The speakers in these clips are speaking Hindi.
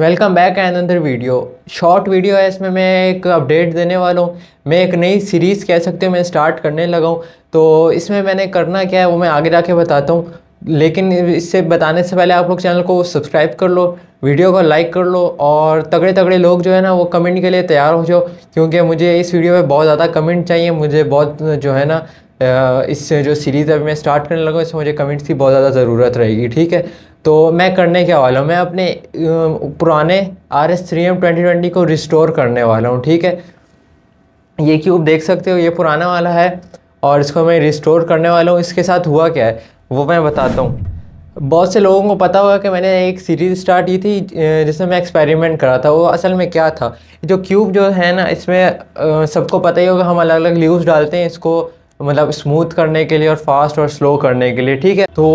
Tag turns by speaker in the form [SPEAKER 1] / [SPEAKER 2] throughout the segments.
[SPEAKER 1] वेलकम बैक एंड अंदर वीडियो शॉर्ट वीडियो है इसमें मैं एक अपडेट देने वाला हूँ मैं एक नई सीरीज़ कह सकते हो मैं स्टार्ट करने लगा हूँ तो इसमें मैंने करना क्या है वो मैं आगे जाके बताता हूँ लेकिन इससे बताने से पहले आप लोग चैनल को सब्सक्राइब कर लो वीडियो को लाइक कर लो और तगड़े तगड़े लोग जो है ना वो कमेंट के लिए तैयार हो जाओ क्योंकि मुझे इस वीडियो में बहुत ज़्यादा कमेंट चाहिए मुझे बहुत जो है ना इससे जो सीरीज़ अभी मैं स्टार्ट करने लगा इसमें मुझे कमेंट्स की बहुत ज़्यादा ज़रूरत रहेगी ठीक है तो मैं करने क्या वाला हूँ मैं अपने पुराने R S three M twenty twenty को रिस्टोर करने वाला हूँ ठीक है ये क्यूब देख सकते हो ये पुराना वाला है और इसको मैं रिस्टोर करने वाला हूँ इसके साथ हुआ क्या है वो मैं बताता हूँ बहुत से लोगों को पता होगा कि मैंने एक सीरीज़ स्टार्ट की थी जिसमें मैं एक्सपेरिमेंट करा था वो असल में क्या था जो क्यूब जो है ना इसमें सबको पता ही होगा हम अलग अलग ल्यूज़ डालते हैं इसको मतलब स्मूथ करने के लिए और फास्ट और स्लो करने के लिए ठीक है तो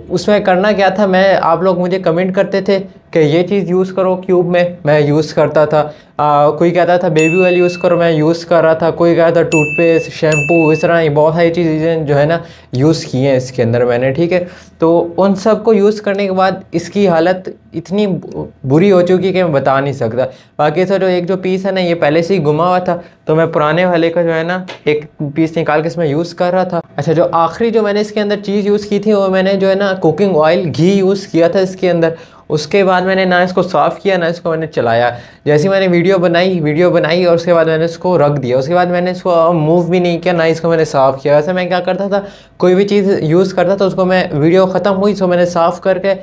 [SPEAKER 1] उसमें करना क्या था मैं आप लोग मुझे कमेंट करते थे कि ये चीज़ यूज़ करो क्यूब में मैं यूज़ करता था आ, कोई कहता था बेबी ऑयल यूज़ करो मैं यूज़ कर रहा था कोई कहता था टूथपेस्ट शैम्पू इस तरह ये बहुत सारी चीज़ें जो है ना यूज़ की हैं इसके अंदर मैंने ठीक है तो उन सब को यूज़ करने के बाद इसकी हालत इतनी बुरी हो चुकी कि मैं बता नहीं सकता बाकी सर जो एक जो पीस है ना ये पहले से ही घुमा हुआ था तो मैं पुराने वाले का जो है ना एक पीस निकाल के इसमें यूज़ कर रहा था अच्छा जो आखिरी जो मैंने इसके अंदर चीज़ यूज़ की थी वो मैंने जो है ना कुकिंग ऑयल घी यूज़ किया था इसके अंदर उसके बाद मैंने ना इसको साफ़ किया ना इसको मैंने चलाया जैसे मैंने वीडियो बनाई वीडियो बनाई और उसके बाद मैंने इसको रख दिया उसके बाद मैंने इसको मूव भी नहीं किया ना इसको मैंने साफ़ किया वैसे मैं क्या करता था कोई भी चीज़ यूज़ करता तो उसको मैं वीडियो ख़त्म हुई सो मैंने साफ़ करके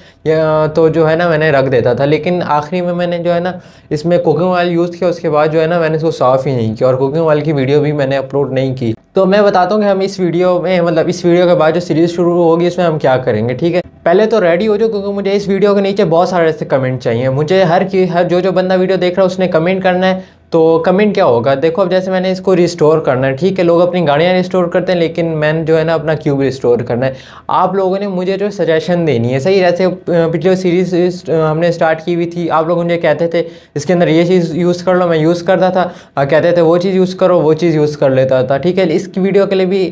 [SPEAKER 1] तो जो है ना मैंने रख देता था लेकिन आखिरी में मैंने जो है ना इसमें कुकिंग ऑयल यूज़ किया उसके बाद जो है ना मैंने इसको साफ़ ही नहीं किया और कुकिंग ऑयल की वीडियो भी मैंने अपलोड नहीं की तो मैं बताता हूँ कि हम इस वीडियो में मतलब इस वीडियो के बाद जो सीरीज़ शुरू होगी इसमें हम क्या करेंगे ठीक है पहले तो रेडी हो जाओ क्योंकि मुझे इस वीडियो के नीचे बहुत सारे ऐसे कमेंट चाहिए मुझे हर की हर जो जो बंदा वीडियो देख रहा है उसने कमेंट करना है तो कमेंट क्या होगा देखो अब जैसे मैंने इसको रिस्टोर करना है ठीक है लोग अपनी गाड़ियाँ रिस्टोर करते हैं लेकिन मैंने जो है ना अपना क्यूब रिस्टोर करना है आप लोगों ने मुझे जो सजेशन देनी है सही जैसे पिछले सीरीज़ हमने स्टार्ट की हुई थी आप लोग मुझे कहते थे इसके अंदर ये चीज़ यूज़ कर लो मैं यूज़ करता था कहते थे वो चीज़ यूज़ करो वो चीज़ यूज़ कर लेता था ठीक है इस वीडियो के लिए भी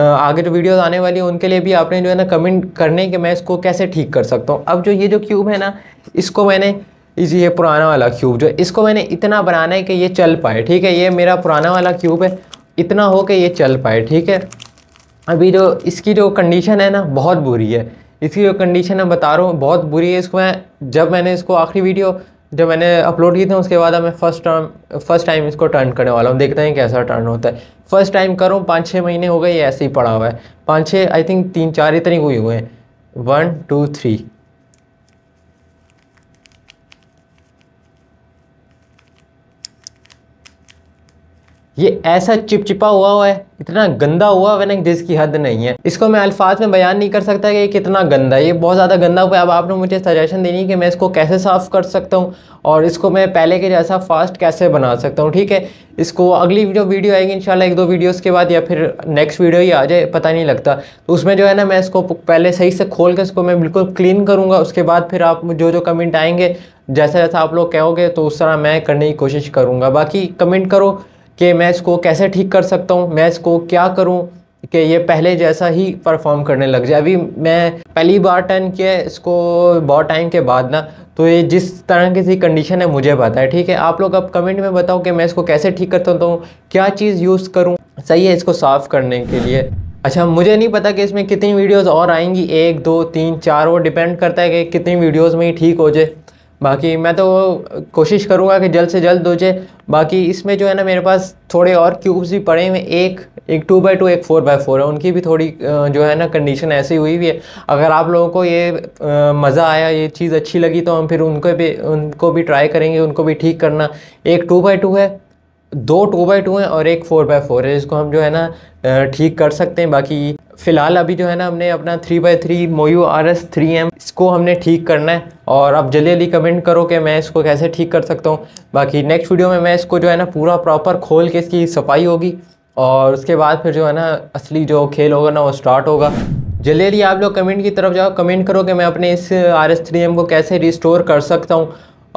[SPEAKER 1] आगे जो वीडियोज आने वाली है उनके लिए भी आपने जो है ना कमेंट करने कि मैं इसको कैसे ठीक कर सकता हूँ अब जो ये जो क्यूब है ना इसको मैंने इसी ये पुराना वाला क्यूब जो इसको मैंने इतना बनाना है कि ये चल पाए ठीक है ये मेरा पुराना वाला क्यूब है इतना हो कि ये चल पाए ठीक है अभी जो इसकी जो कंडीशन है ना बहुत बुरी है इसकी जो कंडीशन है बता रहा हूँ बहुत बुरी है इसको मैं जब मैंने इसको आखिरी वीडियो जब मैंने अपलोड की थी उसके बाद मैं फर्स्ट टर्म फर्स्ट टाइम इसको टर्न करने वाला हूँ देखते हैं कैसा टर्न होता है फर्स्ट टाइम करूँ पाँच छः महीने हो गए ये ऐसे ही पड़ा हुआ है पाँच छः आई थिंक तीन चार इतने हुए हुए हैं वन टू थ्री ये ऐसा चिपचिपा हुआ हुआ है इतना गंदा हुआ हुआ ना जिसकी हद नहीं है इसको मैं अल्फाज में बयान नहीं कर सकता कि ये कितना गंदा है ये बहुत ज़्यादा गंदा हुआ है अब आपने मुझे सजेशन देनी है कि मैं इसको कैसे साफ़ कर सकता हूँ और इसको मैं पहले के जैसा फास्ट कैसे बना सकता हूँ ठीक है इसको अगली जो वीडियो आएगी इन एक दो वीडियोज़ के बाद या फिर नेक्स्ट वीडियो ही आ जाए पता नहीं लगता तो उसमें जो है ना मैं इसको पहले सही से खोल कर इसको मैं बिल्कुल क्लीन करूँगा उसके बाद फिर आप जो जो कमेंट आएंगे जैसा जैसा आप लोग कहोगे तो उस तरह मैं करने की कोशिश करूँगा बाकी कमेंट करो कि मैं इसको कैसे ठीक कर सकता हूँ मैं इसको क्या करूँ कि ये पहले जैसा ही परफॉर्म करने लग जाए अभी मैं पहली बार टर्न किया इसको बहुत टाइम के बाद ना तो ये जिस तरह की सी कंडीशन है मुझे पता है ठीक है आप लोग अब कमेंट में बताओ कि मैं इसको कैसे ठीक करता हूँ क्या चीज़ यूज़ करूँ सही है इसको साफ़ करने के लिए अच्छा मुझे नहीं पता कि इसमें कितनी वीडियोस और आएंगी एक दो तीन चार वो डिपेंड करता है कि कितनी वीडियोस में ही ठीक हो जाए बाकी मैं तो कोशिश करूँगा कि जल्द से जल्द दो बाकी इसमें जो है ना मेरे पास थोड़े और क्यूब्स भी पड़े हुए एक एक टू बाई टू एक फोर बाई फोर है उनकी भी थोड़ी जो है ना कंडीशन ऐसी हुई हुई है अगर आप लोगों को ये मज़ा आया ये चीज़ अच्छी लगी तो हम फिर उनको भी उनको भी ट्राई करेंगे उनको भी ठीक करना एक टू बाई टू है दो टू बाई टू हैं और एक फ़ोर बाई फ़ोर है जिसको हम जो है ना ठीक कर सकते हैं बाकी फिलहाल अभी जो है ना हमने अपना थ्री बाई थ्री मोयू आर एस थ्री एम इसको हमने ठीक करना है और आप जल्दी जल्दी कमेंट करो कि मैं इसको कैसे ठीक कर सकता हूँ बाकी नेक्स्ट वीडियो में मैं इसको जो है ना पूरा प्रॉपर खोल के इसकी सफाई होगी और उसके बाद फिर जो है ना असली जो खेल होगा ना वो स्टार्ट होगा जल्दी जल्दी आप लोग कमेंट की तरफ जाओ कमेंट करो कि मैं अपने इस आर एस थ्री एम को कैसे रिस्टोर कर सकता हूँ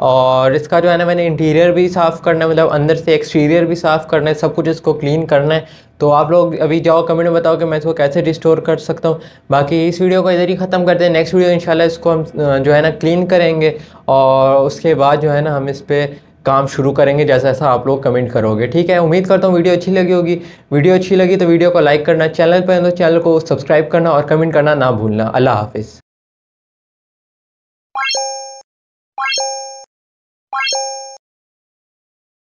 [SPEAKER 1] और इसका जो है ना मैंने इंटीरियर भी साफ़ करना है मतलब अंदर से एक्सटीरियर भी साफ़ करना है सब कुछ इसको क्लीन करना है तो आप लोग अभी जाओ कमेंट में बताओ कि मैं इसको कैसे रिस्टोर कर सकता हूँ बाकी इस वीडियो को इधर ही ख़त्म करते हैं नेक्स्ट वीडियो इंशाल्लाह इसको हम जो है ना क्लीन करेंगे और उसके बाद जो है ना हम इस पर काम शुरू करेंगे जैसा ऐसा आप लोग कमेंट करोगे ठीक है उम्मीद करता हूँ वीडियो अच्छी लगी होगी वीडियो अच्छी लगी तो वीडियो को लाइक करना चैनल पर तो चैनल को सब्सक्राइब करना और कमेंट करना ना भूलना अल्लाह हाफिज़